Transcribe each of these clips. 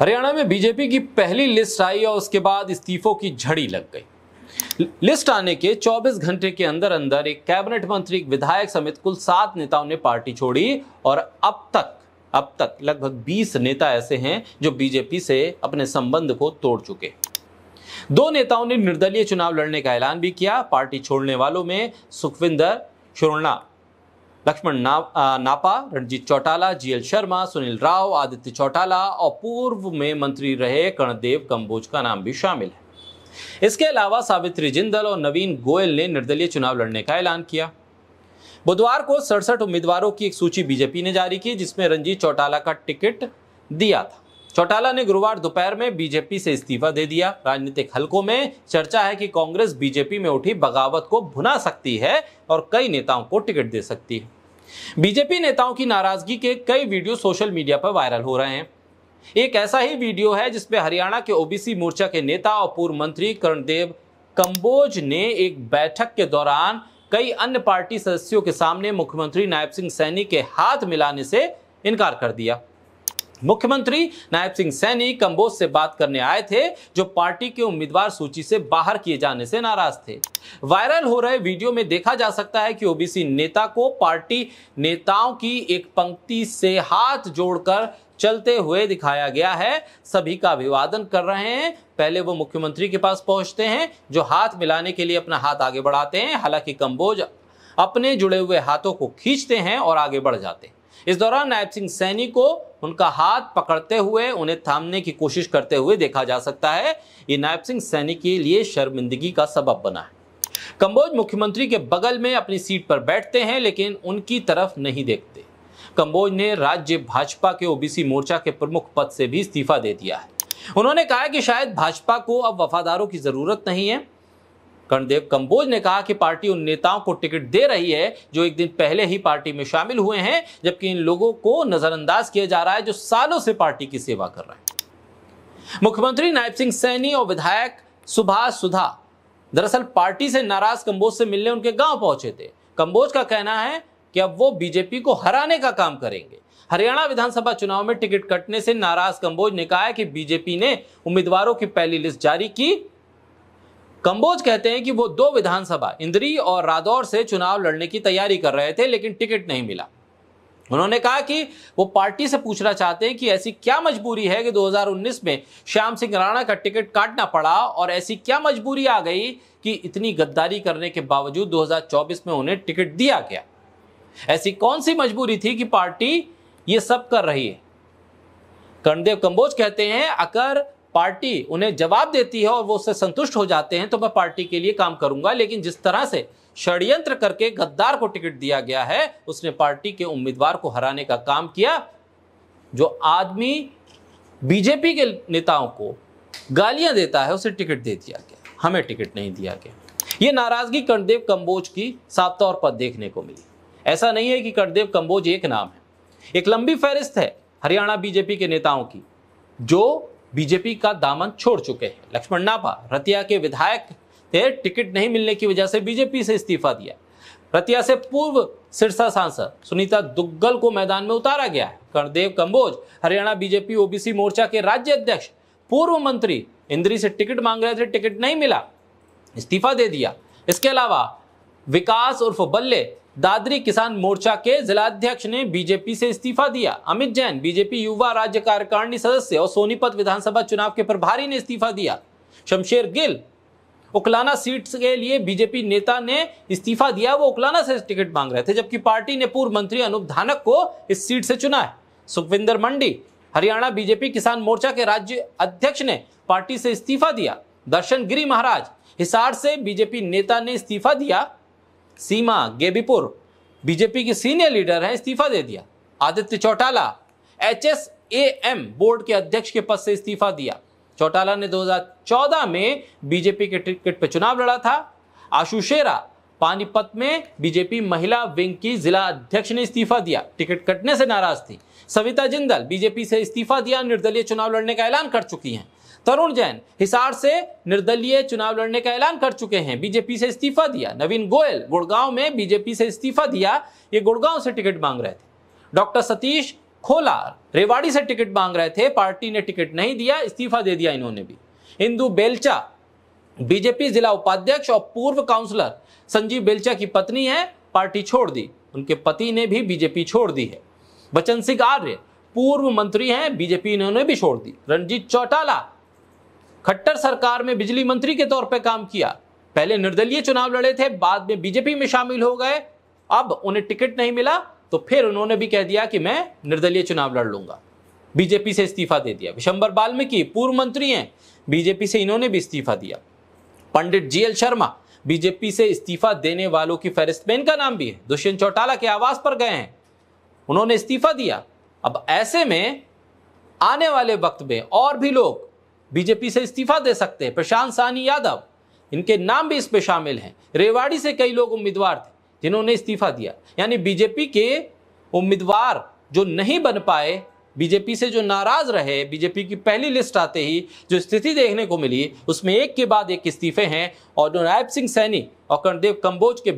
हरियाणा में बीजेपी की पहली लिस्ट आई और उसके बाद इस्तीफों की झड़ी लग गई लिस्ट आने के 24 घंटे के अंदर अंदर एक कैबिनेट मंत्री एक विधायक समेत कुल सात नेताओं ने पार्टी छोड़ी और अब तक अब तक लगभग 20 नेता ऐसे हैं जो बीजेपी से अपने संबंध को तोड़ चुके दो नेताओं ने निर्दलीय चुनाव लड़ने का ऐलान भी किया पार्टी छोड़ने वालों में सुखविंदर शुरणा लक्ष्मण ना, नापा रणजीत चौटाला जीएल शर्मा सुनील राव आदित्य चौटाला और पूर्व में मंत्री रहे कर्णदेव कंबोज का नाम भी शामिल है इसके अलावा सावित्री जिंदल और नवीन गोयल ने निर्दलीय चुनाव लड़ने का ऐलान किया बुधवार को सड़सठ उम्मीदवारों की एक सूची बीजेपी ने जारी की जिसमें रंजीत चौटाला का टिकट दिया था चौटाला ने गुरुवार दोपहर में बीजेपी से इस्तीफा दे दिया राजनीतिक हलकों में चर्चा है कि कांग्रेस बीजेपी में उठी बगावत को भुना सकती है और कई नेताओं को टिकट दे सकती है बीजेपी नेताओं की नाराजगी के कई वीडियो सोशल मीडिया पर वायरल हो रहे हैं एक ऐसा ही वीडियो है जिसमें हरियाणा के ओबीसी मोर्चा के नेता और पूर्व मंत्री कर्णदेव कंबोज ने एक बैठक के दौरान कई अन्य पार्टी सदस्यों के सामने मुख्यमंत्री नायब सिंह सैनी के हाथ मिलाने से इनकार कर दिया मुख्यमंत्री नायब सिंह सैनी कंबोज से बात करने आए थे जो पार्टी के उम्मीदवार सूची से बाहर किए जाने से नाराज थे वायरल हो रहे वीडियो में देखा जा सकता है कि ओबीसी नेता को पार्टी नेताओं की एक पंक्ति से हाथ जोड़कर चलते हुए दिखाया गया है सभी का अभिवादन कर रहे हैं पहले वो मुख्यमंत्री के पास पहुंचते हैं जो हाथ मिलाने के लिए अपना हाथ आगे बढ़ाते हैं हालांकि कंबोज अपने जुड़े हुए हाथों को खींचते हैं और आगे बढ़ जाते हैं इस दौरान नायब सिंह सैनी को उनका हाथ पकड़ते हुए उन्हें थामने की कोशिश करते हुए देखा जा सकता है ये नायब सिंह सैनी के लिए शर्मिंदगी का सबब बना है कंबोज मुख्यमंत्री के बगल में अपनी सीट पर बैठते हैं लेकिन उनकी तरफ नहीं देखते कंबोज ने राज्य भाजपा के ओबीसी मोर्चा के प्रमुख पद से भी इस्तीफा दे दिया है उन्होंने कहा कि शायद भाजपा को अब वफादारों की जरूरत नहीं है कर्णदेव कंबोज ने कहा कि पार्टी उन नेताओं को टिकट दे रही है जो एक दिन पहले ही पार्टी में शामिल हुए हैं जबकि इन लोगों को नजरअंदाज किया जा रहा है जो सालों से पार्टी की सेवा कर रहे हैं मुख्यमंत्री नायब सिंह सैनी और विधायक सुभाष सुधा दरअसल पार्टी से नाराज कंबोज से मिलने उनके गांव पहुंचे थे कंबोज का कहना है कि अब वो बीजेपी को हराने का काम करेंगे हरियाणा विधानसभा चुनाव में टिकट कटने से नाराज कंबोज ने कहा है कि बीजेपी ने उम्मीदवारों की पहली लिस्ट जारी की कंबोज कहते हैं कि वो दो विधानसभा इंद्री और रादौर से चुनाव लड़ने की तैयारी कर रहे थे लेकिन टिकट नहीं मिला उन्होंने कहा कि वो पार्टी से पूछना चाहते हैं कि ऐसी क्या मजबूरी है कि 2019 में श्याम सिंह राणा का टिकट काटना पड़ा और ऐसी क्या मजबूरी आ गई कि इतनी गद्दारी करने के बावजूद 2024 में उन्हें टिकट दिया गया ऐसी कौन सी मजबूरी थी कि पार्टी ये सब कर रही है कर्णदेव कंबोज कहते हैं अगर पार्टी उन्हें जवाब देती है और वो उससे संतुष्ट हो जाते हैं तो मैं पार्टी के लिए काम करूंगा लेकिन जिस तरह से षड्यंत्र करके गद्दार को टिकट दिया गया है उसने पार्टी के उम्मीदवार को हराने का काम किया जो आदमी बीजेपी के नेताओं को गालियां देता है उसे टिकट दे दिया गया हमें टिकट नहीं दिया गया ये नाराजगी कर्णदेव कंबोज की साफ तौर पर देखने को मिली ऐसा नहीं है कि कर्णदेव कंबोज एक नाम है एक लंबी फहरिस्त है हरियाणा बीजेपी के नेताओं की जो बीजेपी का दामन छोड़ चुके हैं लक्ष्मण नाभा रतिया के विधायक थे टिकट नहीं मिलने की वजह से बीजेपी से इस्तीफा दिया रतिया से पूर्व सिरसा सांसद सुनीता दुग्गल को मैदान में उतारा गया है कर्णदेव कंबोज हरियाणा बीजेपी ओबीसी मोर्चा के राज्य अध्यक्ष पूर्व मंत्री इंद्री से टिकट मांग रहे थे टिकट नहीं मिला इस्तीफा दे दिया इसके अलावा विकास उर्फ बल्ले दादरी किसान मोर्चा के जिलाध्यक्ष ने बीजेपी से इस्तीफा दिया अमित जैन बीजेपी युवा राज्य कार्यकारिणी सदस्य और सोनीपत विधानसभा चुनाव के प्रभारी ने इस्तीफा दिया शमशेर गिल उकलाना सीट के लिए बीजेपी नेता ने इस्तीफा दिया वो उकलाना से टिकट मांग रहे थे जबकि पार्टी ने पूर्व मंत्री अनुप धानक को इस सीट से चुना है सुखविंदर मंडी हरियाणा बीजेपी किसान मोर्चा के राज्य अध्यक्ष ने पार्टी से इस्तीफा दिया दर्शन गिरी महाराज हिसार से बीजेपी नेता ने इस्तीफा दिया सीमा गेबीपुर बीजेपी की सीनियर लीडर हैं इस्तीफा दे दिया Aditya Chautala H S A M board के अध्यक्ष के पद से इस्तीफा दिया चौटाला ने 2014 में बीजेपी के टिकट पर चुनाव लड़ा था आशुशेरा पानीपत में बीजेपी महिला विंग की जिला अध्यक्ष ने इस्तीफा दिया टिकट कटने से नाराज थी सविता जिंदल बीजेपी से इस्तीफा दिया निर्दलीय चुनाव लड़ने का ऐलान कर चुकी हैं तरुण जैन हिसार से निर्दलीय चुनाव लड़ने का ऐलान कर चुके हैं बीजेपी से इस्तीफा दिया नवीन गोयल गुड़गांव में बीजेपी से इस्तीफा दिया ये गुड़गांव से टिकट मांग रहे थे डॉक्टर सतीश खोला रेवाड़ी से टिकट मांग रहे थे पार्टी ने टिकट नहीं दिया इस्तीफा दे दिया इन्होंने भी इंदु बेलचा बीजेपी जिला उपाध्यक्ष और पूर्व काउंसलर संजीव बेलचा की पत्नी है पार्टी छोड़ दी उनके पति ने भी बीजेपी छोड़ दी है बचन सिंह आर्य पूर्व मंत्री हैं बीजेपी इन्होंने भी छोड़ दी रणजीत चौटाला खट्टर सरकार में बिजली मंत्री के तौर पर काम किया पहले निर्दलीय चुनाव लड़े थे बाद में बीजेपी में शामिल हो गए अब उन्हें टिकट नहीं मिला तो फिर उन्होंने भी कह दिया कि मैं निर्दलीय चुनाव लड़ लूंगा बीजेपी से इस्तीफा दे दिया विशंबर बाल्मीकि पूर्व मंत्री हैं बीजेपी से इन्होंने भी इस्तीफा दिया पंडित एल शर्मा बीजेपी से इस्तीफा देने वालों की फहरिस्त में इनका नाम भी है दुष्यंत चौटाला के आवास पर गए हैं उन्होंने इस्तीफा दिया अब ऐसे में आने वाले वक्त में और भी लोग बीजेपी से इस्तीफा दे सकते हैं प्रशांत सानी यादव इनके नाम भी इसमें शामिल हैं रेवाड़ी से कई लोग उम्मीदवार थे जिन्होंने इस्तीफा दिया यानी बीजेपी के उम्मीदवार जो नहीं बन पाए बीजेपी से जो नाराज रहे बीजेपी की पहली लिस्ट आते ही जो स्थिति देखने को मिली उसमें एक के बाद एक इस्तीफे हैं और जो नायब सिंह सैनी और कर्णदेव कंबोज के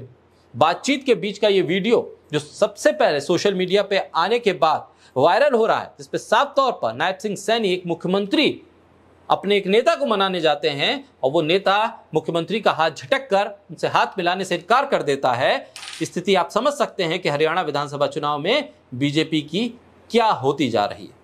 बातचीत के बीच का ये वीडियो जो सबसे पहले सोशल मीडिया पे आने के बाद वायरल हो रहा है जिसपे साफ तौर पर नायब सिंह सैनी एक मुख्यमंत्री अपने एक नेता को मनाने जाते हैं और वो नेता मुख्यमंत्री का हाथ झटक कर उनसे हाथ मिलाने से इनकार कर देता है स्थिति आप समझ सकते हैं कि हरियाणा विधानसभा चुनाव में बीजेपी की क्या होती जा रही है